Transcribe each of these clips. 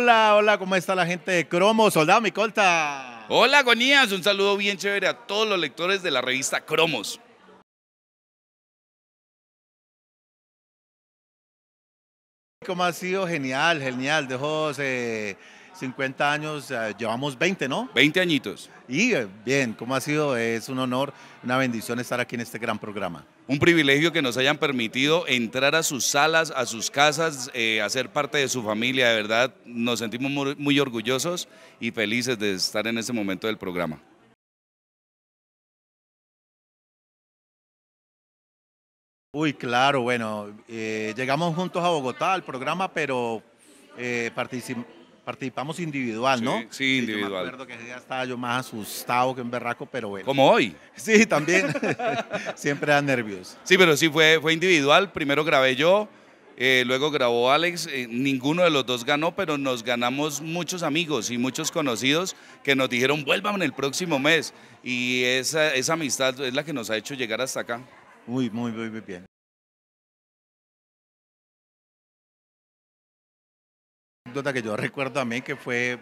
Hola, hola, ¿cómo está la gente de Cromos? Soldado mi colta. Hola, Gonías, un saludo bien chévere a todos los lectores de la revista Cromos. ¿Cómo ha sido? Genial, genial. de 50 años, eh, llevamos 20, ¿no? 20 añitos. Y eh, bien, ¿cómo ha sido? Es un honor, una bendición estar aquí en este gran programa. Un privilegio que nos hayan permitido entrar a sus salas, a sus casas, eh, a ser parte de su familia. De verdad, nos sentimos muy, muy orgullosos y felices de estar en este momento del programa. Uy, claro, bueno, eh, llegamos juntos a Bogotá al programa, pero participamos Participamos individual, ¿no? Sí, individual. yo acuerdo que ese día estaba yo más asustado que un berraco, pero bueno. Como hoy. Sí, también. Siempre da nervios. Sí, pero sí fue, fue individual. Primero grabé yo, eh, luego grabó Alex, eh, ninguno de los dos ganó, pero nos ganamos muchos amigos y muchos conocidos que nos dijeron vuelvan el próximo mes. Y esa, esa amistad es la que nos ha hecho llegar hasta acá. Muy, muy, muy bien. anécdota que yo recuerdo a mí que fue,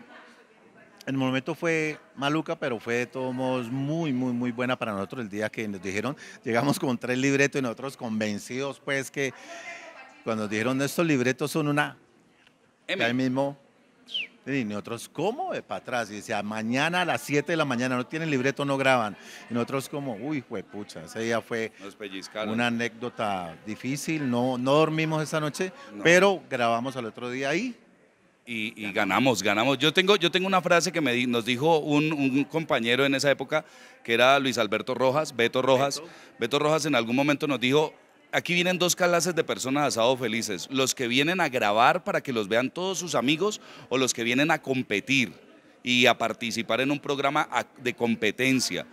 en el momento fue maluca, pero fue de todos modos muy, muy, muy buena para nosotros el día que nos dijeron, llegamos con tres libretos y nosotros convencidos pues que cuando nos dijeron estos libretos son una, M. ahí mismo... Y nosotros, como De eh, para atrás. Y decía, mañana a las 7 de la mañana, no tienen libreto, no graban. Y nosotros como, uy, pucha, ese día fue una anécdota difícil, no, no dormimos esa noche, pero grabamos al otro día ahí. Y, ganamos, ganamos. Yo tengo, yo tengo una frase que me nos dijo un, compañero en esa época, que era Luis Alberto Rojas, Beto Rojas. Beto. Rojas en algún momento nos dijo, aquí vienen dos clases de personas asado felices, los que vienen a grabar para que los vean todos sus amigos o los que vienen a competir y a participar en un programa de competencia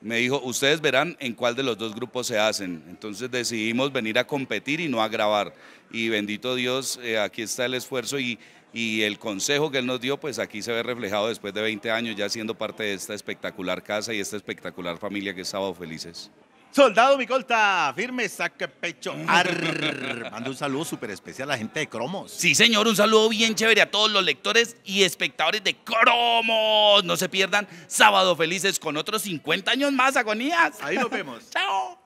me dijo, ustedes verán en cuál de los dos grupos se hacen. Entonces decidimos venir a competir y no a grabar. Y bendito Dios, eh, aquí está el esfuerzo y, el consejo que él nos dio, pues aquí se ve reflejado después de 20 años ya siendo parte de esta espectacular casa y esta espectacular familia que estaba Felices. Soldado mi firme, saque pecho. Manda un saludo súper especial a la gente de Cromos. Sí, señor, un saludo bien chévere a todos los lectores y espectadores de Cromos. No se pierdan Sábado Felices con otros 50 años más, agonías. Ahí nos vemos. Chao.